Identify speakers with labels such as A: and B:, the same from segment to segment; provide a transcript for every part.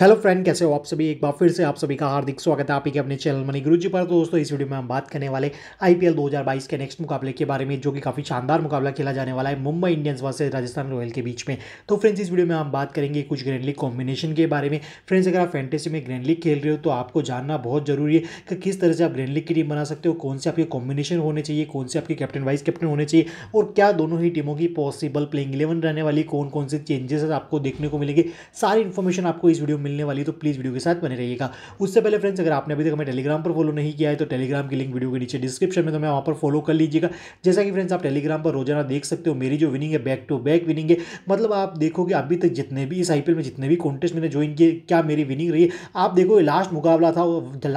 A: hello friend कैसे हो आप सभी एक बार फिर से आप सभी का हार्दिक स्वागत है आप ही के अपने चैनल मनी गुरु जी पर तो दोस्तों इस वीडियो में हम बात करने वाले आईपीएल 2022 के नेक्स्ट मुकाबले के बारे में जो कि काफ़ी शानदार मुकाबला खेला जाने वाला है Mumbai Indians versus Rajasthan Royal के बीच में तो फ्रेंड्स इस वीडियो में हम बात करेंगे कुछ ग्रैंड लीग कॉम्बिनेशन के बारे में फ्रेंड्स अगर आप फैंटेसी में ग्रैंड लीग खेल रहे हो तो आपको जानना बहुत जरूरी है कि किस तरह से आप ग्रैंड लीग की टीम बना सकते हो कौन से आपके कॉम्बिनेशन होने चाहिए कौन से आपके कैप्टन वाइस कैप्टन होने चाहिए और क्या दोनों ही टीमों की पॉसिबल प्लेइंग इलेवन रहने वाली कौन कौन से चेंजेस आपको देखने को मिलेंगे सारी इन्फॉर्मेशन आपको इस वीडियो मिलने वाली तो प्लीज़ वीडियो के साथ बने रहिएगा उससे पहले फ्रेंड्स अगर आपने अभी तक हमें टेलीग्राम पर फॉलो नहीं किया है तो टेलीग्राम की लिंक वीडियो के नीचे डिस्क्रिप्शन में तो मैं वहाँ पर फॉलो कर लीजिएगा जैसा कि फ्रेंड्स आप टेलीग्राम पर रोजाना देख सकते हो मेरी जो विनिंग है बैक टू बैक विनिंग है मतलब आप देखोगे अभी तक जितने भी इस आईपीएल में जितने भी कॉन्टेस्ट मैंने ज्वाइन किए क्या मेरी विनिंग रही है आप देखो लास्ट मुकाबला था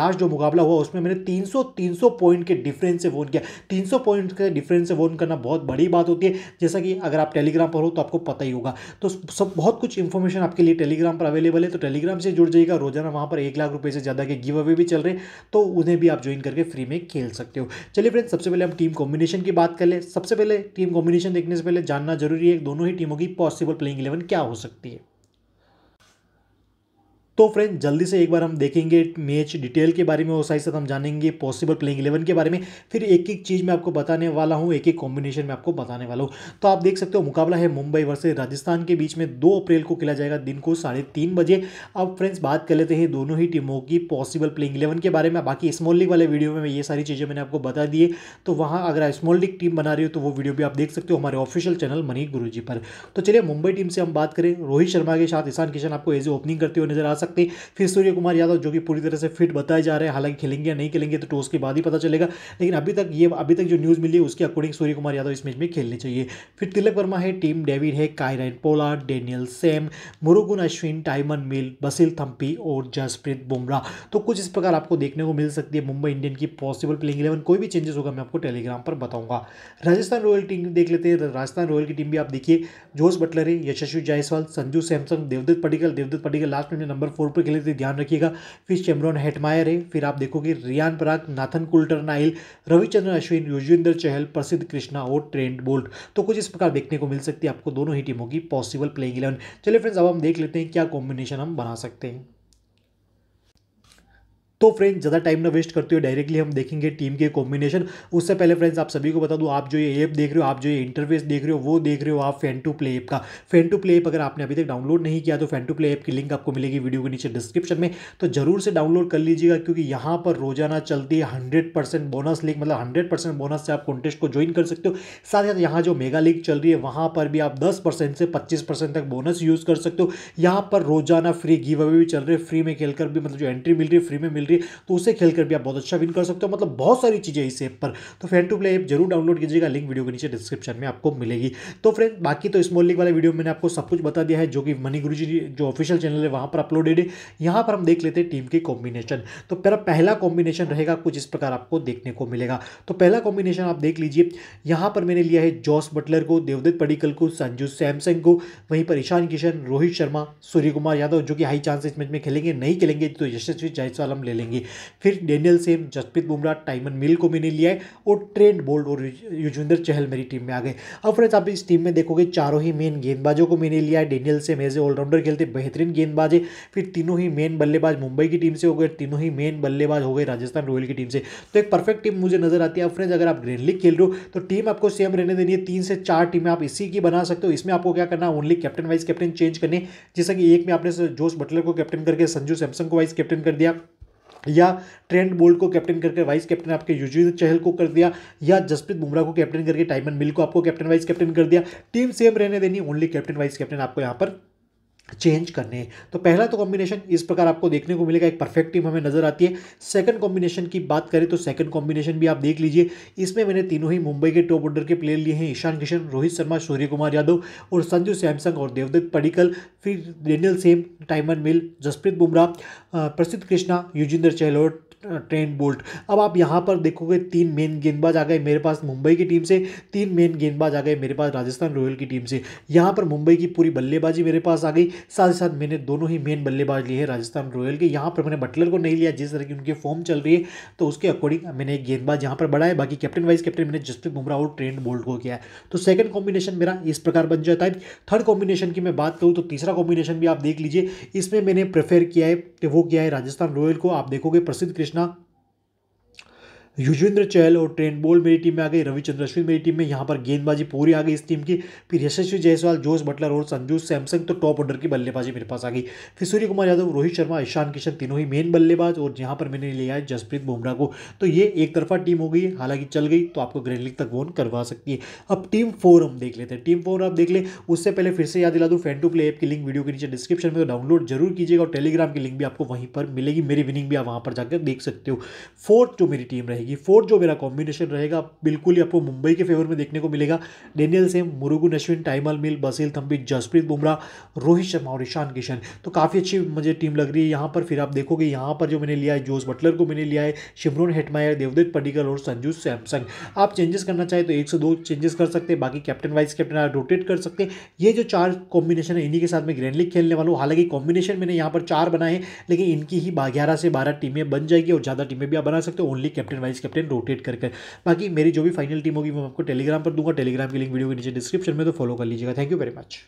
A: लास्ट जो मुकाबला हुआ उसमें मैंने तीन सौ पॉइंट के डिफरेंस से वोन किया तीन पॉइंट के डिफरेंस से वोन करना बहुत बड़ी बात होती है जैसा कि अगर आप टेलीग्राम पर हो तो आपको पता ही होगा तो सब बहुत कुछ इंफॉर्मेशन आपके लिए टेलीग्राम पर अवेलेबल है तो टेली टेलीग्राम से जुड़ जाइएगा रोजाना वहाँ पर एक लाख रुपये से ज़्यादा के गिव अवे भी चल रहे तो उन्हें भी आप ज्वाइन करके फ्री में खेल सकते हो चलिए फ्रेंड सबसे पहले हम टीम कॉम्बिनेशन की बात कर ले सबसे पहले टीम कॉम्बिनेशन देखने से पहले जानना जरूरी है दोनों ही टीमों की पॉसिबल प्लेइंग इलेवन क्या हो सकती है तो फ्रेंड जल्दी से एक बार हम देखेंगे मैच डिटेल के बारे में और साथ साथ हम जानेंगे पॉसिबल प्लेइंग इलेवन के बारे में फिर एक एक चीज़ मैं आपको बताने वाला हूँ एक एक कॉम्बिनेशन में आपको बताने वाला हूँ तो आप देख सकते हो मुकाबला है मुंबई वर्सेज राजस्थान के बीच में दो अप्रैल को खेला जाएगा दिन को साढ़े तीन बजे अब फ्रेंड्स बात कर लेते हैं दोनों ही टीमों की पॉसिबल प्लेइंग इलेवन के बारे में बाकी स्मॉल लीग वाले वीडियो में ये सारी चीज़ें मैंने आपको बता दिए तो वहाँ अगर आप स्मॉल लीग टीम बना रही हो तो वो वीडियो भी आप देख सकते हो हमारे ऑफिशियल चैनल मनी गुरु पर तो चलिए मुंबई टीम से हम बात करें रोहित शर्मा के साथ ईशान किशन आपको एज ए ओपनिंग करते हुए नजर आ सकते हैं फिर सूर्य कुमार यादव जो कि पूरी तरह से फिट बताए जा रहे हैं हालांकि खेलेंगे या नहीं खेलेंगे तो टॉस के बाद ही पता चलेगा लेकिन अभी तक ये अभी तक जो न्यूज़ मिली है उसके अकॉर्डिंग सूर्य कुमार यादव इस मैच में खेलने चाहिए फिर तिलक वर्मा है टीम डेविड है Kieron Pollard Daniel Sams Murugan Ashwin Tymal Mills Basil Thampi और जसप्रीत बुमराह तो कुछ इस प्रकार आपको देखने को मिल सकती है मुंबई इंडियन की पॉसिबल प्लेइंग इलेवन कोई भी चेंजेस होगा मैं आपको टेलीग्राम पर बताऊंगा राजस्थान रॉयल टीम देख लेते हैं राजस्थान रॉयल की टीम भी आप देखिए जोश बटलर है यशस्वी जायसवाल संजू सैमसन देवदत्त पटिकल देवदत्त पटिकल लास्ट में नंबर फोर पर थे ध्यान रखिएगा फिर शेमरॉन हेटमायर है फिर आप देखोगे Riyan Parag Nathan Coulter Nile Ravichandra Ashwin Yuzvendra Chahal Prasidh Krishna और ट्रेंड बोल्ट तो कुछ इस प्रकार देखने को मिल सकती है आपको दोनों ही टीमों की पॉसिबल प्लेइंग इलेवन चलिए फ्रेंड्स अब हम देख लेते हैं क्या कॉम्बिनेशन हम बना सकते हैं तो फ्रेंड्स ज़्यादा टाइम ना वेस्ट करते हो डायरेक्टली हम देखेंगे टीम के कॉम्बिनेशन उससे पहले फ्रेंड्स आप सभी को बता दूँ आप जो ये ऐप देख रहे हो आप जो ये इंटरफेस देख रहे हो वो देख रहे हो आप फैन टू प्ले ऐप का फैन टू प्ले ऐप अगर आपने अभी तक डाउनलोड नहीं किया तो फैन टू प्ले ऐप की लिंक आपको मिलेगी वीडियो के नीचे डिस्क्रिप्शन में तो जरूर से डाउनलोड कर लीजिएगा क्योंकि यहाँ पर रोजाना चलती है हंड्रेड परसेंट बोनस लीग मतलब हंड्रेड परसेंट बोनस से आप कॉन्टेस्ट को ज्वाइन कर सकते हो साथ ही साथ यहाँ जो मेगा लीग चल रही है वहाँ पर भी आप दस परसेंट से पच्चीस परसेंट तक बोनस यूज़ कर सकते हो यहाँ पर रोजाना फ्री गिव अवे भी चल रहे फ्री में खेलकर भी मतलब जो एंट्री मिल रही है फ्री में मिल रही है थ्री तो उसे खेल कर भी आप बहुत अच्छा विन कर सकते हो मतलब बहुत सारी चीज़ें इस ऐप पर तो फ्रेंड टू प्ले ऐप जरूर डाउनलोड कीजिएगा लिंक वीडियो के नीचे डिस्क्रिप्शन में आपको मिलेगी तो फ्रेंड बाकी तो स्मॉल लिंक वाले वीडियो मैंने आपको सब कुछ बता दिया है जो कि मनी गुरु जी जो ऑफिशियल चैनल है वहां पर अपलोडेड है यहां पर हम देख लेते हैं टीम के कॉम्बिनेशन तो मेरा पहला कॉम्बिनेशन रहेगा कुछ इस प्रकार आपको देखने को मिलेगा तो पहला कॉम्बिनेशन आप देख लीजिए यहां पर मैंने लिया है जॉस बटलर को देवदत्त पडिकल को संजू सैमसंग को वहीं पर ईशान किशन रोहित शर्मा सूर्य कुमार यादव जो कि हाई चांस इस मैच में खेलेंगे नहीं खेलेंगे तो यशस्वी जायसवाल हम ले लेंगे फिर Daniel Sams Jasprit Bumrah Tymal Mills को मैंने लिया है और ट्रेंड बोल्ड और युजविंदर चहल मेरी टीम में आ गए अब फ्रेंड्स आप इस टीम में देखोगे चारों ही मेन गेंदबाजों को मैंने लिया है Daniel Sams as a allrounder खेलते बेहतरीन गेंदबाज है फिर तीनों ही मेन बल्लेबाज मुंबई की टीम से हो गए तीनों ही मेन बल्लेबाज हो गए राजस्थान रॉयल की टीम से तो एक परफेक्ट टीम मुझे नजर आती है अब फ्रेंड्स अगर आप ग्रेन लीग खेल रहे हो तो टीम आपको सेम रहने देनी है तीन से चार टीमें आप इसी की बना सकते हो इसमें आपको क्या करना only captain vice captain change करने जैसा कि एक में आपने जोश बटलर को कैप्टन करके संजू सैमसंग को वाइस कैप्टन कर दिया या ट्रेंड बोल्ट को कैप्टन करके वाइस कैप्टन आपके युजवेंद्र चहल को कर दिया या जसप्रीत बुमराह को कैप्टन करके टाइमन मिल को आपको कैप्टन वाइस कैप्टन कर दिया टीम सेम रहने देनी ओनली कैप्टन वाइस कैप्टन आपको यहाँ पर चेंज करने हैं तो पहला तो कॉम्बिनेशन इस प्रकार आपको देखने को मिलेगा एक परफेक्ट टीम हमें नज़र आती है सेकंड कॉम्बिनेशन की बात करें तो सेकंड कॉम्बिनेशन भी आप देख लीजिए इसमें मैंने तीनों ही मुंबई के टॉप ऑर्डर के प्लेयर लिए हैं ईशान किशन रोहित शर्मा सूर्य कुमार यादव और संजू सैमसंग और देवदत्त पडिकल फिर Daniel Sams Tymal Mills Jasprit Bumrah Prasidh Krishna Yuzvendra चहलोट ट्रेन बोल्ट अब आप यहाँ पर देखोगे तीन मेन गेंदबाज आ गए मेरे पास मुंबई की टीम से तीन मेन गेंदबाज आ गए मेरे पास राजस्थान रॉयल की टीम से यहाँ पर मुंबई की पूरी बल्लेबाजी मेरे पास आ गई साथ ही साथ मैंने दोनों ही मेन बल्लेबाज लिए हैं राजस्थान रॉयल के यहाँ पर मैंने बटलर को नहीं लिया जिस तरह की उनकी फॉर्म चल रही है तो उसके अकॉर्डिंग मैंने एक गेंदबाज यहाँ पर बढ़ाया बाकी कैप्टन वाइस कैप्टन मैंने जसप्रीत बुमराह और ट्रेंड बोल्ट को किया है तो सेकंड कॉम्बिनेशन मेरा इस प्रकार बन जाता है थर्ड कॉम्बिनेशन की मैं बात करूँ तो तीसरा कॉम्बिनेशन भी आप देख लीजिए इसमें मैंने प्रेफर किया है वो किया है राजस्थान रॉयल को आप देखोगे प्रसिद्ध कृष्ण Krishna युजवेंद्र चहल और ट्रेन बोल मेरी टीम में आ गई रविचंद्र अश्विन मेरी टीम में यहाँ पर गेंदबाजी पूरी आ गई इस टीम की फिर यशस्वी जयसवाल जोश बटलर और संजू सैमसंग तो टॉप ऑर्डर की बल्लेबाजी मेरे पास आ गई फिर सूर्य कुमार यादव रोहित शर्मा ईशान किशन तीनों ही मेन बल्लेबाज और यहाँ पर मैंने लिया है जसप्रीत बुमराह को तो ये एक तरफा टीम हो गई हालांकि चल गई तो आपको ग्रैंड लीग तक वोन करवा सकती है अब टीम फोर हम देख लेते हैं टीम फोर आप देख ले उससे पहले फिर से याद दिला दूँ फैन टू प्ले ऐप की लिंक वीडियो के नीचे डिस्क्रिप्शन में तो डाउनलोड जरूर कीजिएगा और टेलीग्राम की लिंक भी आपको वहीं पर मिलेगी मेरी विनिंग भी आप वहाँ पर जाकर देख सकते हो फोर्थ जो मेरी टीम रहेगी रहेगी फोर्थ जो मेरा कॉम्बिनेशन रहेगा बिल्कुल ही आपको मुंबई के फेवर में देखने को मिलेगा Daniel Sams Murugan Ashwin Tymal Mills Basil Thampi Jasprit Bumrah Rohit Sharma और ईशान किशन तो काफ़ी अच्छी मुझे टीम लग रही है यहाँ पर फिर आप देखोगे यहाँ पर जो मैंने लिया है जोस बटलर को मैंने लिया है शिमरोन हेटमायर देवदत्त पडिकल और संजू सैमसंग आप चेंजेस करना चाहें तो एक से दो चेंजेस कर सकते हैं बाकी कैप्टन वाइस कैप्टन आप रोटेट कर सकते हैं ये जो चार कॉम्बिनेशन है इन्हीं के साथ मैं ग्रैंड लीग खेलने वाला हूँ हालांकि कॉम्बिनेशन मैंने यहाँ पर चार बनाए हैं लेकिन इनकी ही ग्यारह से बारह टीमें बन जाएगी और ज़्यादा टीमें भी आप बना सकते हो only captain vice vice captain rotate कर कर बाकी मेरी जो भी फाइनल टीम होगी मैं आपको टेलीग्राम पर दूंगा टेलीग्राम की लिंक वीडियो के नीचे डिस्क्रिप्शन में तो फॉलो कर लीजिएगा थैंक यू वेरी मच